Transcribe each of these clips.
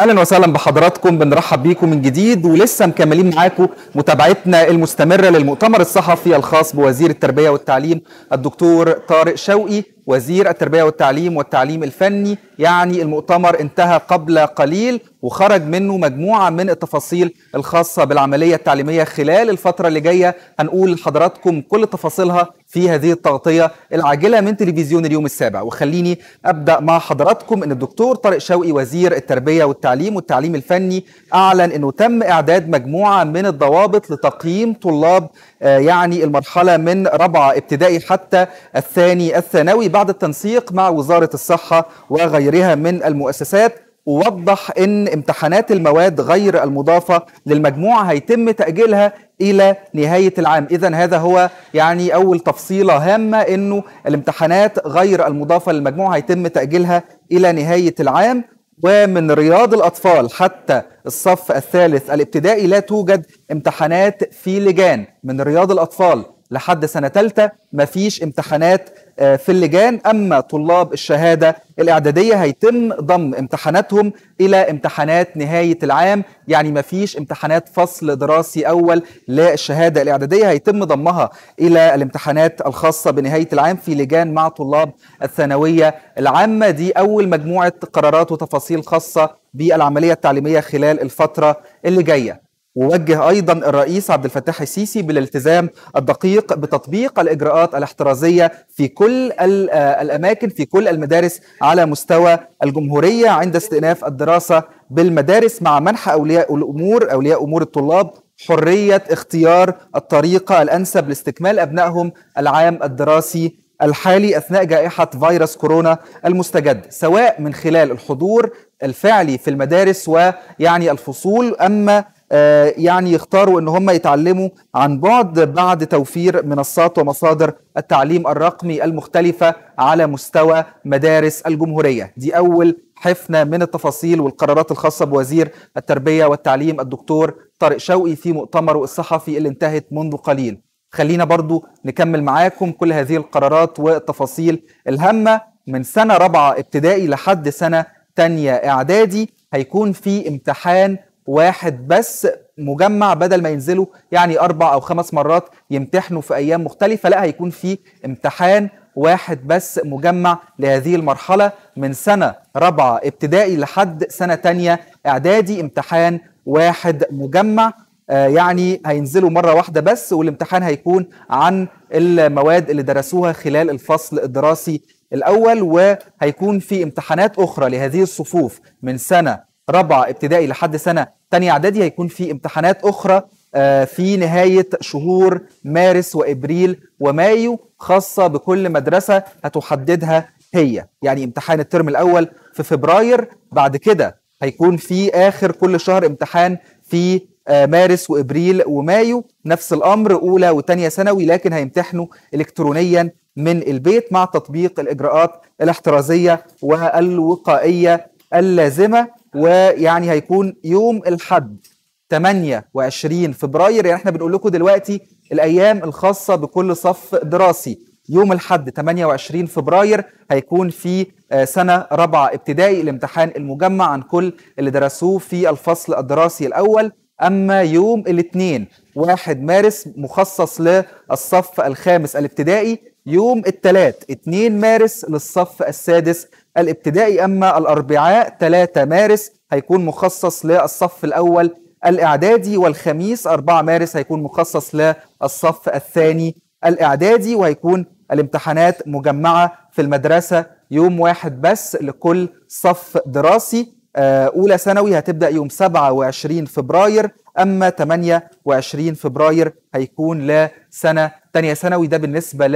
اهلا وسهلا بحضراتكم بنرحب بيكم من جديد ولسه مكملين معاكم متابعتنا المستمره للمؤتمر الصحفي الخاص بوزير التربيه والتعليم الدكتور طارق شوقي وزير التربيه والتعليم والتعليم الفني يعني المؤتمر انتهى قبل قليل وخرج منه مجموعه من التفاصيل الخاصه بالعمليه التعليميه خلال الفتره اللي جايه هنقول لحضراتكم كل تفاصيلها في هذه التغطية العاجلة من تلفزيون اليوم السابع وخليني أبدأ مع حضراتكم أن الدكتور طارق شوقي وزير التربية والتعليم والتعليم الفني أعلن أنه تم إعداد مجموعة من الضوابط لتقييم طلاب آه، يعني المرحلة من رابعة ابتدائي حتى الثاني الثانوي بعد التنسيق مع وزارة الصحة وغيرها من المؤسسات ووضح ان امتحانات المواد غير المضافه للمجموعه هيتم تاجيلها الى نهايه العام اذا هذا هو يعني اول تفصيله هامه انه الامتحانات غير المضافه للمجموعه هيتم تاجيلها الى نهايه العام ومن رياض الاطفال حتى الصف الثالث الابتدائي لا توجد امتحانات في لجان من رياض الاطفال لحد سنه ثالثه مفيش امتحانات آه، في اللجان اما طلاب الشهاده الاعداديه هيتم ضم امتحاناتهم الى امتحانات نهايه العام يعني مفيش امتحانات فصل دراسي اول للشهاده الاعداديه هيتم ضمها الى الامتحانات الخاصه بنهايه العام في لجان مع طلاب الثانويه العامه دي اول مجموعه قرارات وتفاصيل خاصه بالعمليه التعليميه خلال الفتره اللي جايه ووجه ايضا الرئيس عبد الفتاح السيسي بالالتزام الدقيق بتطبيق الاجراءات الاحترازيه في كل آه، الاماكن في كل المدارس على مستوى الجمهوريه عند استئناف الدراسه بالمدارس مع منح اولياء الامور اولياء امور الطلاب حريه اختيار الطريقه الانسب لاستكمال ابنائهم العام الدراسي الحالي اثناء جائحه فيروس كورونا المستجد سواء من خلال الحضور الفعلي في المدارس ويعني الفصول اما آه، يعني يختاروا ان هم يتعلموا عن بعد بعد توفير منصات ومصادر التعليم الرقمي المختلفه على مستوى مدارس الجمهوريه دي اول حفنه من التفاصيل والقرارات الخاصه بوزير التربيه والتعليم الدكتور طارق شوقي في مؤتمره الصحفي اللي انتهت منذ قليل خلينا برضو نكمل معاكم كل هذه القرارات والتفاصيل الهامه من سنه رابعه ابتدائي لحد سنه تانية اعدادي هيكون في امتحان واحد بس مجمع بدل ما ينزلوا يعني اربع او خمس مرات يمتحنوا في ايام مختلفه لا هيكون في امتحان واحد بس مجمع لهذه المرحله من سنه رابعه ابتدائي لحد سنه تانية اعدادي امتحان واحد مجمع آه، يعني هينزلوا مره واحده بس والامتحان هيكون عن المواد اللي درسوها خلال الفصل الدراسي الاول وهيكون في امتحانات اخرى لهذه الصفوف من سنه رابعه ابتدائي لحد سنه ثانيه اعدادي هيكون في امتحانات اخرى آه، في نهاية شهور مارس وإبريل ومايو خاصة بكل مدرسة هتحددها هي يعني امتحان الترم الأول في فبراير بعد كده هيكون في آخر كل شهر امتحان في آه، مارس وإبريل ومايو نفس الأمر أولى وتانية ثانوي لكن هيمتحنوا إلكترونيا من البيت مع تطبيق الإجراءات الاحترازية والوقائية اللازمه ويعني هيكون يوم الحد 28 فبراير يعني احنا بنقول لكم دلوقتي الايام الخاصه بكل صف دراسي يوم الحد 28 فبراير هيكون في آه، سنه رابعه ابتدائي الامتحان المجمع عن كل اللي درسوه في الفصل الدراسي الاول اما يوم الاثنين 1 مارس مخصص للصف الخامس الابتدائي يوم الثلاث 2 مارس للصف السادس الابتدائي أما الأربعاء 3 مارس هيكون مخصص للصف الأول الإعدادي والخميس 4 مارس هيكون مخصص للصف الثاني الإعدادي وهيكون الامتحانات مجمعة في المدرسة يوم واحد بس لكل صف دراسي آه، أولى ثانوي هتبدأ يوم 27 فبراير أما 28 فبراير هيكون لسنة تانية ثانوي ده بالنسبة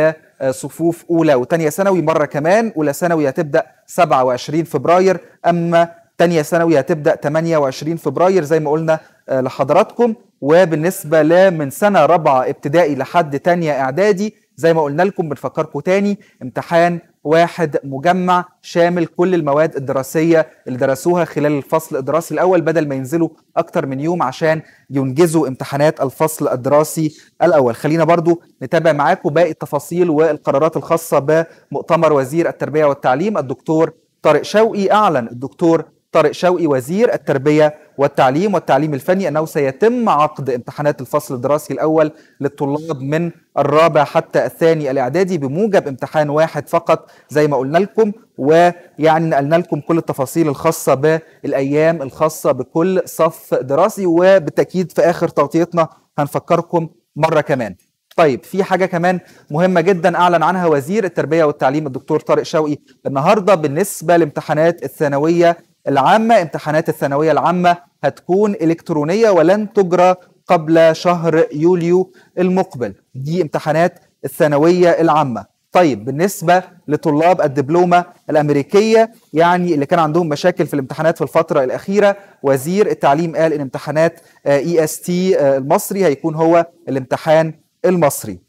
لصفوف أولى وتانية ثانوي مرة كمان أولى ثانوي هتبدأ 27 فبراير أما تانية ثانوي هتبدأ 28 فبراير زي ما قلنا آه، لحضراتكم وبالنسبة لمن سنة رابعة ابتدائي لحد تانية إعدادي زي ما قلنا لكم بنفكركم تاني امتحان واحد مجمع شامل كل المواد الدراسية اللي درسوها خلال الفصل الدراسي الأول بدل ما ينزلوا أكتر من يوم عشان ينجزوا امتحانات الفصل الدراسي الأول خلينا برضو نتابع معاكم باقي التفاصيل والقرارات الخاصة بمؤتمر وزير التربية والتعليم الدكتور طارق شوقي أعلن الدكتور طارق شوقي وزير التربيه والتعليم والتعليم الفني انه سيتم عقد امتحانات الفصل الدراسي الاول للطلاب من الرابع حتى الثاني الاعدادي بموجب امتحان واحد فقط زي ما قلنا لكم ويعني نقلنا لكم كل التفاصيل الخاصه بالايام الخاصه بكل صف دراسي وبالتاكيد في اخر تغطيتنا هنفكركم مره كمان طيب في حاجه كمان مهمه جدا اعلن عنها وزير التربيه والتعليم الدكتور طارق شوقي النهارده بالنسبه لامتحانات الثانويه العامة امتحانات الثانوية العامة هتكون إلكترونية ولن تجرى قبل شهر يوليو المقبل دي امتحانات الثانوية العامة طيب بالنسبة لطلاب الدبلومة الأمريكية يعني اللي كان عندهم مشاكل في الامتحانات في الفترة الأخيرة وزير التعليم قال إن امتحانات آه، EST آه، المصري هيكون هو الامتحان المصري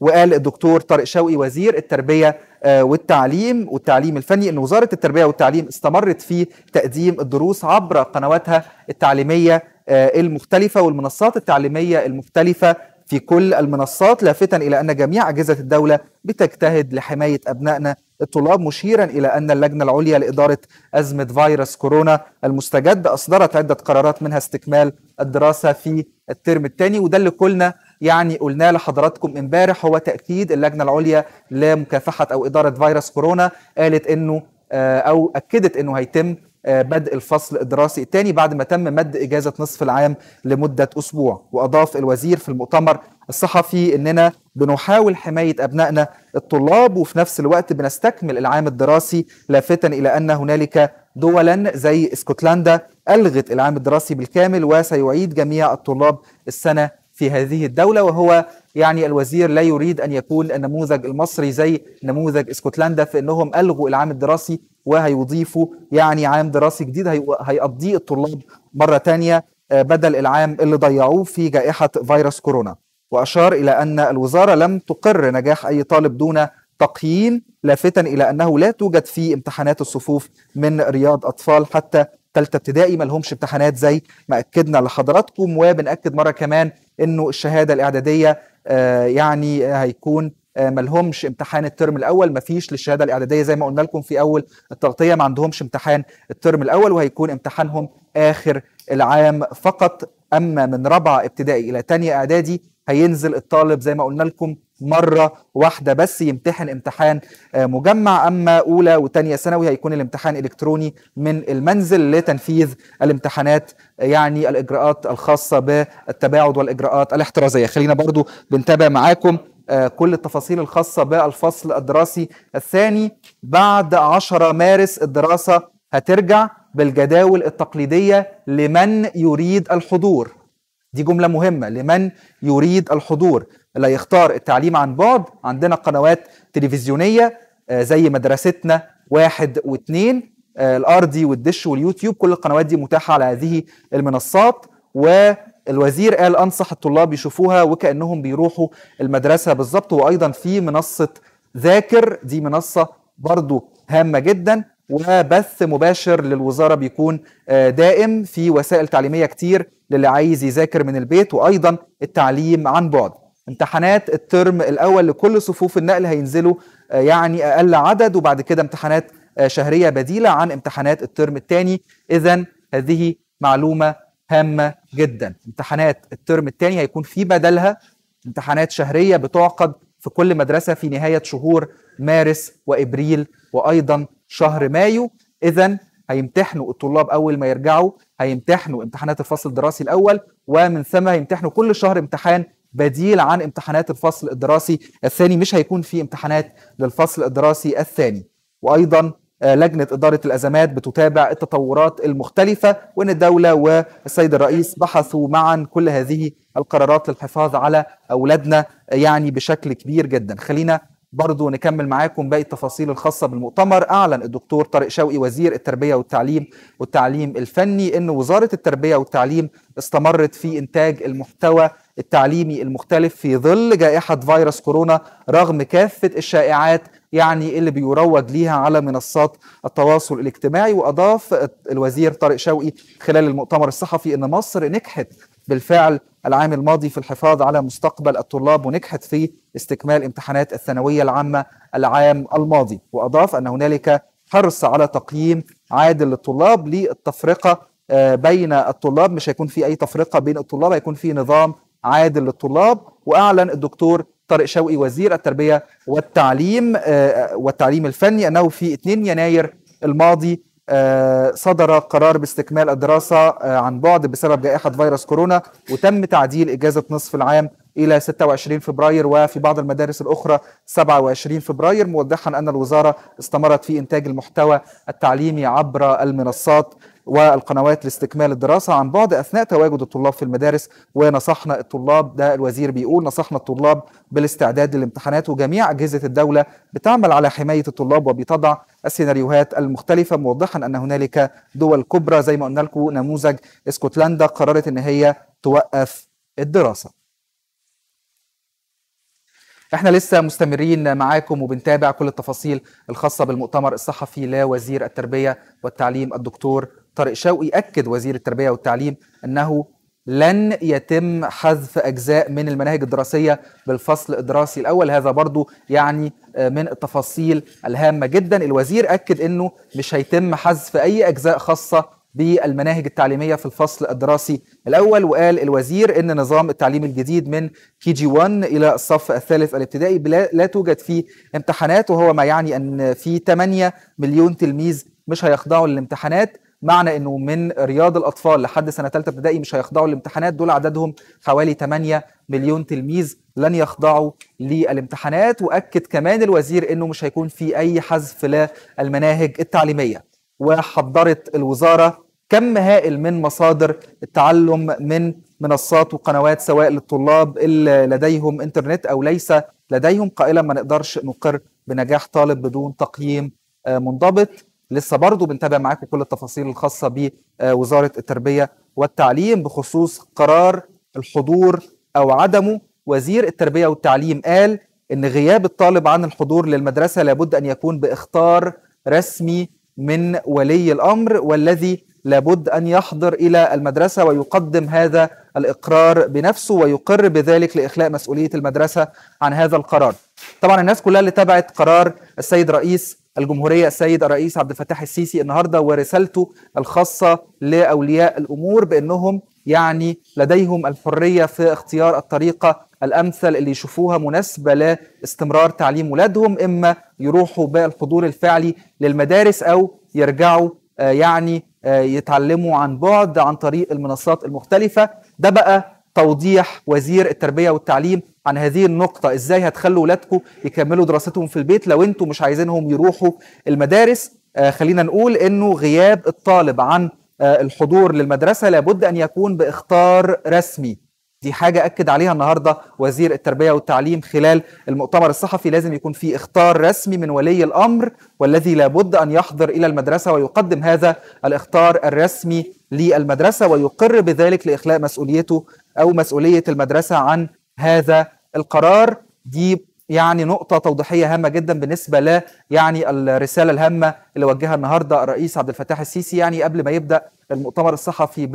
وقال الدكتور طارق شوقي وزير التربيه آه، والتعليم والتعليم الفني ان وزاره التربيه والتعليم استمرت في تقديم الدروس عبر قنواتها التعليميه آه، المختلفه والمنصات التعليميه المختلفه في كل المنصات لافتا الى ان جميع اجهزه الدوله بتجتهد لحمايه ابنائنا الطلاب مشيرا الى ان اللجنه العليا لاداره ازمه فيروس كورونا المستجد اصدرت عده قرارات منها استكمال الدراسه في الترم الثاني وده اللي كلنا يعني قلنا لحضراتكم امبارح هو تاكيد اللجنه العليا لمكافحه او اداره فيروس كورونا قالت انه آه، او اكدت انه هيتم آه، بدء الفصل الدراسي الثاني بعد ما تم مد اجازه نصف العام لمده اسبوع واضاف الوزير في المؤتمر الصحفي اننا بنحاول حمايه ابنائنا الطلاب وفي نفس الوقت بنستكمل العام الدراسي لافتا الى ان هنالك دولا زي اسكتلندا الغت العام الدراسي بالكامل وسيعيد جميع الطلاب السنه في هذه الدولة وهو يعني الوزير لا يريد أن يكون النموذج المصري زي نموذج اسكتلندا في أنهم ألغوا العام الدراسي وهيضيفوا يعني عام دراسي جديد هيقضيه الطلاب مرة تانية آه، بدل العام اللي ضيعوه في جائحة فيروس كورونا وأشار إلى أن الوزارة لم تقر نجاح أي طالب دون تقييم لافتا إلى أنه لا توجد في امتحانات الصفوف من رياض أطفال حتى ثالثه ابتدائي ما لهمش امتحانات زي ما اكدنا لحضراتكم وبناكد مره كمان انه الشهاده الاعداديه آه، يعني هيكون آه، ما لهمش امتحان الترم الاول ما فيش للشهاده الاعداديه زي ما قلنا لكم في اول التغطيه ما عندهمش امتحان الترم الاول وهيكون امتحانهم اخر العام فقط اما من رابعه ابتدائي الى ثانيه اعدادي هينزل الطالب زي ما قلنا لكم مرة واحدة بس يمتحن امتحان آه، مجمع أما أولى وتانية ثانوي هيكون الامتحان إلكتروني من المنزل لتنفيذ الامتحانات يعني الإجراءات الخاصة بالتباعد والإجراءات الاحترازية خلينا برضو بنتابع معاكم آه، كل التفاصيل الخاصة بالفصل الدراسي الثاني بعد 10 مارس الدراسة هترجع بالجداول التقليدية لمن يريد الحضور دي جملة مهمة لمن يريد الحضور اللي هيختار التعليم عن بعد عندنا قنوات تلفزيونيه آه، زي مدرستنا واحد واثنين الارضي آه، والدش واليوتيوب كل القنوات دي متاحه على هذه المنصات والوزير قال انصح الطلاب يشوفوها وكانهم بيروحوا المدرسه بالظبط وايضا في منصه ذاكر دي منصه برضو هامه جدا وبث مباشر للوزاره بيكون آه، دائم في وسائل تعليميه كتير للي عايز يذاكر من البيت وايضا التعليم عن بعد امتحانات الترم الاول لكل صفوف النقل هينزلوا آه، يعني اقل عدد وبعد كده امتحانات آه، شهريه بديله عن امتحانات الترم الثاني اذا هذه معلومه هامه جدا امتحانات الترم الثاني هيكون في بدلها امتحانات شهريه بتعقد في كل مدرسه في نهايه شهور مارس وابريل وايضا شهر مايو اذا هيمتحنوا الطلاب اول ما يرجعوا هيمتحنوا امتحانات الفصل الدراسي الاول ومن ثم هيمتحنوا كل شهر امتحان بديل عن امتحانات الفصل الدراسي الثاني مش هيكون في امتحانات للفصل الدراسي الثاني وايضا آه، لجنة إدارة الأزمات بتتابع التطورات المختلفة وأن الدولة والسيد الرئيس بحثوا معا كل هذه القرارات للحفاظ على أولادنا يعني بشكل كبير جدا خلينا برضو نكمل معاكم باقي التفاصيل الخاصة بالمؤتمر أعلن الدكتور طارق شوقي وزير التربية والتعليم والتعليم الفني أن وزارة التربية والتعليم استمرت في إنتاج المحتوى التعليمي المختلف في ظل جائحة فيروس كورونا رغم كافة الشائعات يعني اللي بيروج ليها على منصات التواصل الاجتماعي وأضاف الوزير طارق شوقي خلال المؤتمر الصحفي أن مصر نجحت بالفعل العام الماضي في الحفاظ على مستقبل الطلاب ونجحت في استكمال امتحانات الثانوية العامة العام الماضي وأضاف أن هنالك حرص على تقييم عادل للطلاب للتفرقة آه، بين الطلاب مش هيكون في أي تفرقة بين الطلاب هيكون في نظام عادل للطلاب واعلن الدكتور طارق شوقي وزير التربيه والتعليم آه، والتعليم الفني انه في 2 يناير الماضي آه، صدر قرار باستكمال الدراسه آه، عن بعد بسبب جائحه فيروس كورونا وتم تعديل اجازه نصف العام الى 26 فبراير وفي بعض المدارس الاخرى 27 فبراير موضحا ان الوزاره استمرت في انتاج المحتوى التعليمي عبر المنصات والقنوات لاستكمال الدراسة عن بعد أثناء تواجد الطلاب في المدارس ونصحنا الطلاب ده الوزير بيقول نصحنا الطلاب بالاستعداد للامتحانات وجميع أجهزة الدولة بتعمل على حماية الطلاب وبتضع السيناريوهات المختلفة موضحا أن هنالك دول كبرى زي ما قلنا لكم نموذج اسكتلندا قررت أن هي توقف الدراسة احنا لسه مستمرين معاكم وبنتابع كل التفاصيل الخاصة بالمؤتمر الصحفي لوزير التربية والتعليم الدكتور طارق شوقي أكد وزير التربية والتعليم أنه لن يتم حذف أجزاء من المناهج الدراسية بالفصل الدراسي الأول هذا برضو يعني من التفاصيل الهامة جدا الوزير أكد أنه مش هيتم حذف أي أجزاء خاصة بالمناهج التعليميه في الفصل الدراسي الاول وقال الوزير ان نظام التعليم الجديد من كي جي 1 الى الصف الثالث الابتدائي لا توجد فيه امتحانات وهو ما يعني ان في 8 مليون تلميذ مش هيخضعوا للامتحانات معنى انه من رياض الاطفال لحد سنه ثالثه ابتدائي مش هيخضعوا للامتحانات دول عددهم حوالي 8 مليون تلميذ لن يخضعوا للامتحانات واكد كمان الوزير انه مش هيكون في اي حذف للمناهج التعليميه وحضرت الوزاره كم هائل من مصادر التعلم من منصات وقنوات سواء للطلاب اللي لديهم انترنت او ليس لديهم قائلا ما نقدرش نقر بنجاح طالب بدون تقييم آه، منضبط لسه برضه بنتابع معاكم كل التفاصيل الخاصه بوزاره التربيه والتعليم بخصوص قرار الحضور او عدمه وزير التربيه والتعليم قال ان غياب الطالب عن الحضور للمدرسه لابد ان يكون باختار رسمي من ولي الامر والذي لابد ان يحضر الى المدرسه ويقدم هذا الاقرار بنفسه ويقر بذلك لاخلاء مسؤوليه المدرسه عن هذا القرار. طبعا الناس كلها اللي تابعت قرار السيد رئيس الجمهورية السيد الرئيس عبد الفتاح السيسي النهاردة ورسالته الخاصة لأولياء الأمور بأنهم يعني لديهم الحرية في اختيار الطريقة الأمثل اللي يشوفوها مناسبة لاستمرار تعليم ولادهم إما يروحوا بالحضور الفعلي للمدارس أو يرجعوا آه، يعني آه، يتعلموا عن بعد عن طريق المنصات المختلفة ده بقى توضيح وزير التربية والتعليم عن هذه النقطة ازاي هتخلوا ولادكم يكملوا دراستهم في البيت لو انتم مش عايزينهم يروحوا المدارس آه خلينا نقول انه غياب الطالب عن آه الحضور للمدرسة لابد ان يكون باختار رسمي دي حاجة أكد عليها النهاردة وزير التربية والتعليم خلال المؤتمر الصحفي لازم يكون في اختار رسمي من ولي الأمر والذي لابد أن يحضر إلى المدرسة ويقدم هذا الاختار الرسمي للمدرسة ويقر بذلك لإخلاء مسؤوليته أو مسؤولية المدرسة عن هذا القرار دي يعني نقطة توضيحية هامة جدا بالنسبة ل يعني الرسالة الهامة اللي وجهها النهاردة الرئيس عبد الفتاح السيسي يعني قبل ما يبدأ المؤتمر الصحفي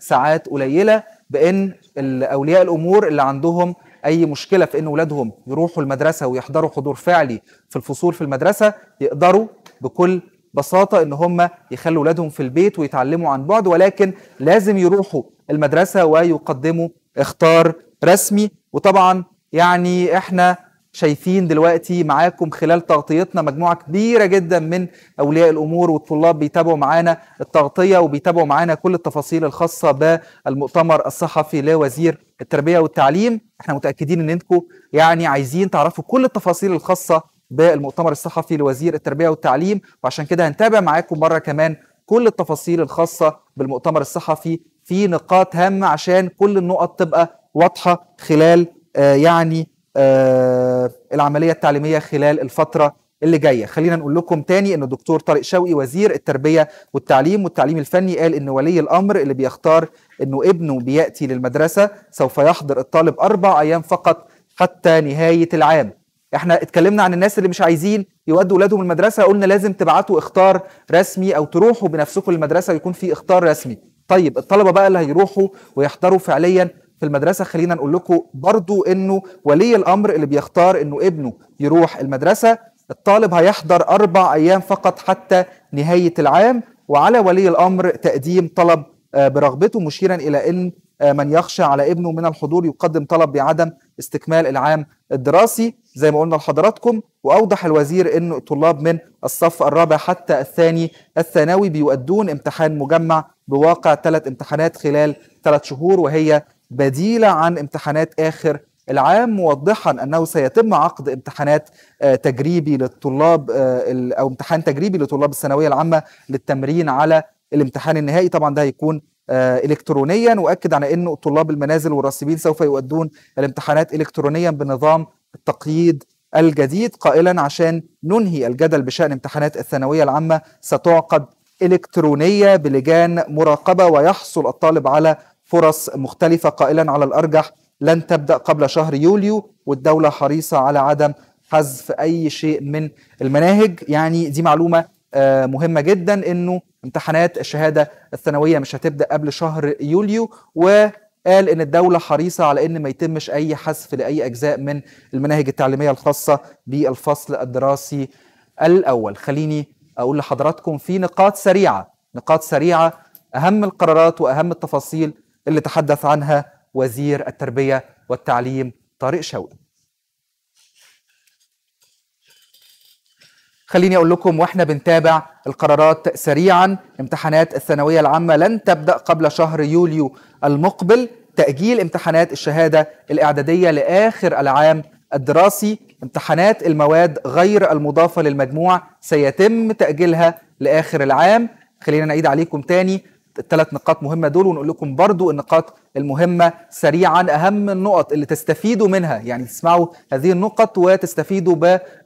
بساعات قليلة بأن أولياء الأمور اللي عندهم أي مشكلة في أن أولادهم يروحوا المدرسة ويحضروا حضور فعلي في الفصول في المدرسة يقدروا بكل بساطة إن هم يخلوا أولادهم في البيت ويتعلموا عن بعد ولكن لازم يروحوا المدرسة ويقدموا اختار رسمي وطبعا يعني احنا شايفين دلوقتي معاكم خلال تغطيتنا مجموعه كبيره جدا من اولياء الامور والطلاب بيتابعوا معانا التغطيه وبيتابعوا معانا كل التفاصيل الخاصه بالمؤتمر الصحفي لوزير التربيه والتعليم احنا متاكدين ان انتم يعني عايزين تعرفوا كل التفاصيل الخاصه بالمؤتمر الصحفي لوزير التربيه والتعليم وعشان كده هنتابع معاكم مره كمان كل التفاصيل الخاصه بالمؤتمر الصحفي في نقاط هامه عشان كل النقط تبقى واضحه خلال آه يعني آه العمليه التعليميه خلال الفتره اللي جايه خلينا نقول لكم تاني ان الدكتور طارق شوقي وزير التربيه والتعليم والتعليم الفني قال ان ولي الامر اللي بيختار انه ابنه بياتي للمدرسه سوف يحضر الطالب اربع ايام فقط حتى نهايه العام احنا اتكلمنا عن الناس اللي مش عايزين يودوا اولادهم المدرسه قلنا لازم تبعتوا اختار رسمي او تروحوا بنفسكم للمدرسه ويكون في اختار رسمي طيب الطلبه بقى اللي هيروحوا ويحضروا فعليا في المدرسه خلينا نقول لكم برضو انه ولي الامر اللي بيختار انه ابنه يروح المدرسه الطالب هيحضر اربع ايام فقط حتى نهايه العام وعلى ولي الامر تقديم طلب آه، برغبته مشيرا الى ان آه، من يخشى على ابنه من الحضور يقدم طلب بعدم استكمال العام الدراسي زي ما قلنا لحضراتكم واوضح الوزير ان الطلاب من الصف الرابع حتى الثاني الثانوي بيؤدون امتحان مجمع بواقع ثلاث امتحانات خلال ثلاث شهور وهي بديلة عن امتحانات آخر العام موضحا انه سيتم عقد امتحانات آه، تجريبي للطلاب آه، او امتحان تجريبي لطلاب الثانويه العامه للتمرين على الامتحان النهائي طبعا ده هيكون آه، الكترونيا واكد على انه طلاب المنازل والراسبين سوف يؤدون الامتحانات الكترونيا بنظام التقييد الجديد قائلا عشان ننهي الجدل بشان امتحانات الثانويه العامه ستعقد إلكترونية بلجان مراقبة ويحصل الطالب على فرص مختلفة قائلا على الأرجح لن تبدأ قبل شهر يوليو والدولة حريصة على عدم حذف أي شيء من المناهج يعني دي معلومة آه، مهمة جدا أنه امتحانات الشهادة الثانوية مش هتبدأ قبل شهر يوليو وقال ان الدوله حريصه على ان ما يتمش اي حذف لاي اجزاء من المناهج التعليميه الخاصه بالفصل الدراسي الاول خليني اقول لحضراتكم في نقاط سريعه نقاط سريعه اهم القرارات واهم التفاصيل اللي تحدث عنها وزير التربيه والتعليم طارق شوقي خليني اقول لكم واحنا بنتابع القرارات سريعا امتحانات الثانويه العامه لن تبدا قبل شهر يوليو المقبل تاجيل امتحانات الشهاده الاعداديه لاخر العام الدراسي امتحانات المواد غير المضافة للمجموع سيتم تأجيلها لآخر العام خلينا نعيد عليكم تاني الثلاث نقاط مهمة دول ونقول لكم برضو النقاط المهمة سريعا أهم النقط اللي تستفيدوا منها يعني تسمعوا هذه النقط وتستفيدوا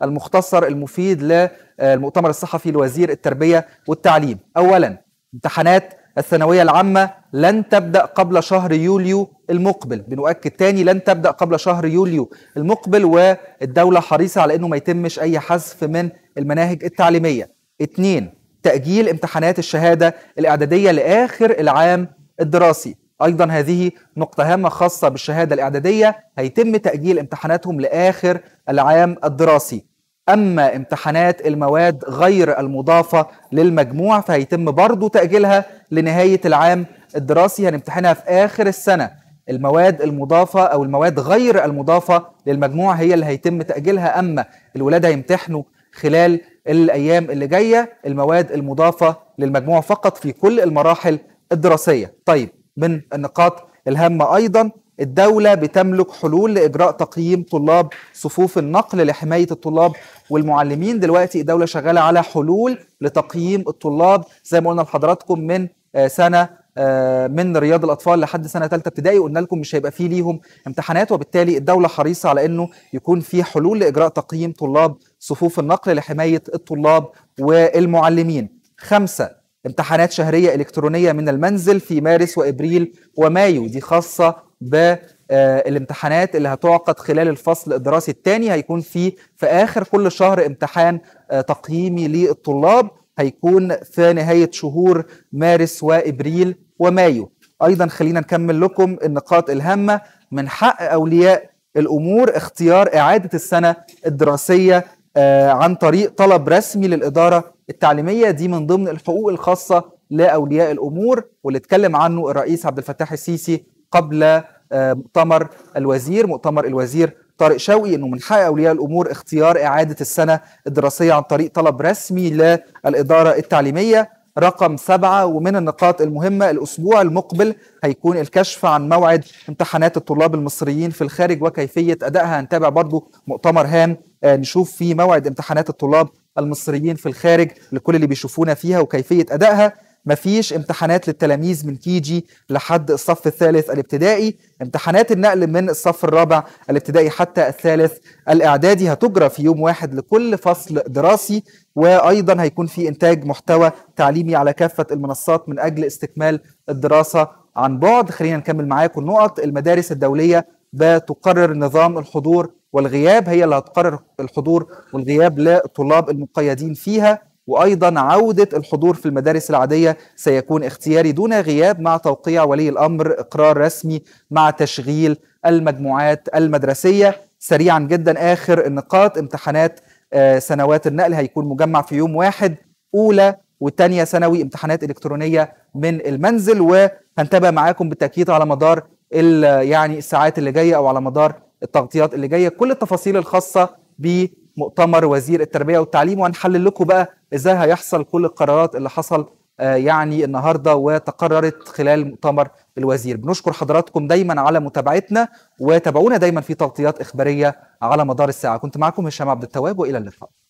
بالمختصر المفيد للمؤتمر الصحفي لوزير التربية والتعليم أولا امتحانات الثانوية العامة لن تبدأ قبل شهر يوليو المقبل بنؤكد تاني لن تبدأ قبل شهر يوليو المقبل والدولة حريصة على أنه ما يتمش أي حذف من المناهج التعليمية اتنين تأجيل امتحانات الشهادة الإعدادية لآخر العام الدراسي أيضا هذه نقطة هامة خاصة بالشهادة الإعدادية هيتم تأجيل امتحاناتهم لآخر العام الدراسي أما امتحانات المواد غير المضافة للمجموع فهيتم برضو تأجيلها لنهاية العام الدراسي هنمتحنها في آخر السنة المواد المضافة أو المواد غير المضافة للمجموع هي اللي هيتم تأجيلها أما الولاد هيمتحنوا خلال الأيام اللي جاية المواد المضافة للمجموع فقط في كل المراحل الدراسية طيب من النقاط الهامة أيضا الدولة بتملك حلول لإجراء تقييم طلاب صفوف النقل لحماية الطلاب والمعلمين دلوقتي الدوله شغاله على حلول لتقييم الطلاب زي ما قلنا لحضراتكم من آه، سنه آه، من رياض الاطفال لحد سنه ثالثه ابتدائي قلنا لكم مش هيبقى فيه ليهم امتحانات وبالتالي الدوله حريصه على انه يكون في حلول لاجراء تقييم طلاب صفوف النقل لحمايه الطلاب والمعلمين خمسة امتحانات شهرية إلكترونية من المنزل في مارس وإبريل ومايو دي خاصة ب آه، الامتحانات اللي هتعقد خلال الفصل الدراسي الثاني هيكون في في اخر كل شهر امتحان آه، تقييمي للطلاب هيكون في نهايه شهور مارس وابريل ومايو ايضا خلينا نكمل لكم النقاط الهامه من حق اولياء الامور اختيار اعاده السنه الدراسيه آه، عن طريق طلب رسمي للاداره التعليميه دي من ضمن الحقوق الخاصه لاولياء الامور واللي اتكلم عنه الرئيس عبد الفتاح السيسي قبل آه، مؤتمر الوزير مؤتمر الوزير طارق شوقي انه من حق اولياء الامور اختيار اعاده السنه الدراسيه عن طريق طلب رسمي للاداره التعليميه رقم سبعة ومن النقاط المهمة الأسبوع المقبل هيكون الكشف عن موعد امتحانات الطلاب المصريين في الخارج وكيفية أدائها هنتابع برضو مؤتمر هام آه، نشوف فيه موعد امتحانات الطلاب المصريين في الخارج لكل اللي بيشوفونا فيها وكيفية أدائها مفيش امتحانات للتلاميذ من كي جي لحد الصف الثالث الابتدائي امتحانات النقل من الصف الرابع الابتدائي حتى الثالث الاعدادي هتجرى في يوم واحد لكل فصل دراسي وايضا هيكون في انتاج محتوى تعليمي على كافه المنصات من اجل استكمال الدراسه عن بعد خلينا نكمل معاكم النقط المدارس الدوليه بتقرر نظام الحضور والغياب هي اللي هتقرر الحضور والغياب للطلاب المقيدين فيها وايضا عوده الحضور في المدارس العاديه سيكون اختياري دون غياب مع توقيع ولي الامر اقرار رسمي مع تشغيل المجموعات المدرسيه سريعا جدا اخر النقاط امتحانات آه، سنوات النقل هيكون مجمع في يوم واحد اولى وثانيه ثانوي امتحانات الكترونيه من المنزل وهنتابع معاكم بالتاكيد على مدار يعني الساعات اللي جايه او على مدار التغطيات اللي جايه كل التفاصيل الخاصه ب مؤتمر وزير التربيه والتعليم وهنحلل لكم بقى ازاي هيحصل كل القرارات اللي حصل آه، يعني النهارده وتقررت خلال مؤتمر الوزير بنشكر حضراتكم دايما على متابعتنا وتابعونا دايما في تغطيات اخباريه على مدار الساعه كنت معكم هشام عبد التواب والى اللقاء